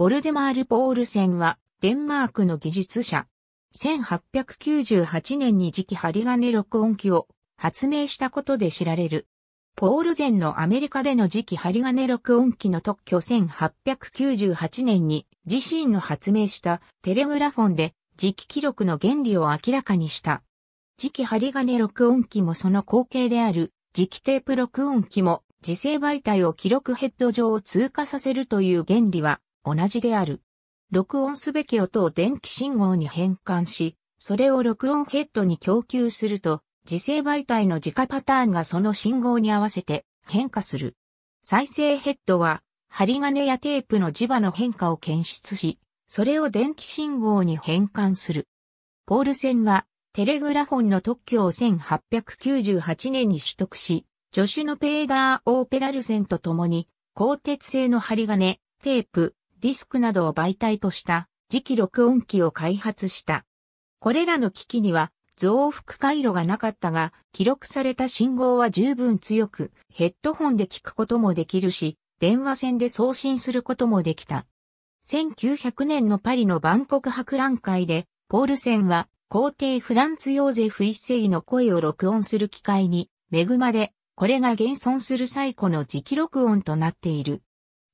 ボルデマール・ポールセンは、デンマークの技術者。1898年に次期針金録音機を発明したことで知られる。ポールゼンのアメリカでの次期針金録音機の特許1898年に自身の発明したテレグラフォンで磁気記録の原理を明らかにした。磁気針金録音機もその後継である磁気テープ録音機も磁性媒体を記録ヘッド上を通過させるという原理は同じである。録音すべき音を電気信号に変換し、それを録音ヘッドに供給すると、磁性媒体の磁化パターンがその信号に合わせて変化する。再生ヘッドは、針金やテープの磁場の変化を検出し、それを電気信号に変換する。ポール線は、テレグラフォンの特許を1898年に取得し、助手のペーダー・オーペダル線と共に、鋼鉄製の針金、テープ、ディスクなどを媒体とした磁気録音機を開発した。これらの機器には増幅回路がなかったが、記録された信号は十分強く、ヘッドホンで聞くこともできるし、電話線で送信することもできた。1900年のパリの万国博覧会で、ポール線は皇帝フランツ・ヨーゼフ一世の声を録音する機会に恵まれ、これが現存する最古の磁気録音となっている。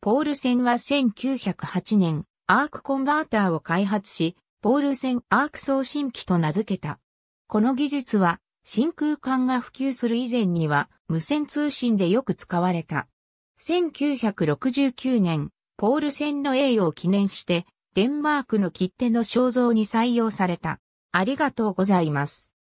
ポールセンは1908年、アークコンバーターを開発し、ポールセンアーク送信機と名付けた。この技術は、真空管が普及する以前には、無線通信でよく使われた。1969年、ポールセンの栄誉を記念して、デンマークの切手の肖像に採用された。ありがとうございます。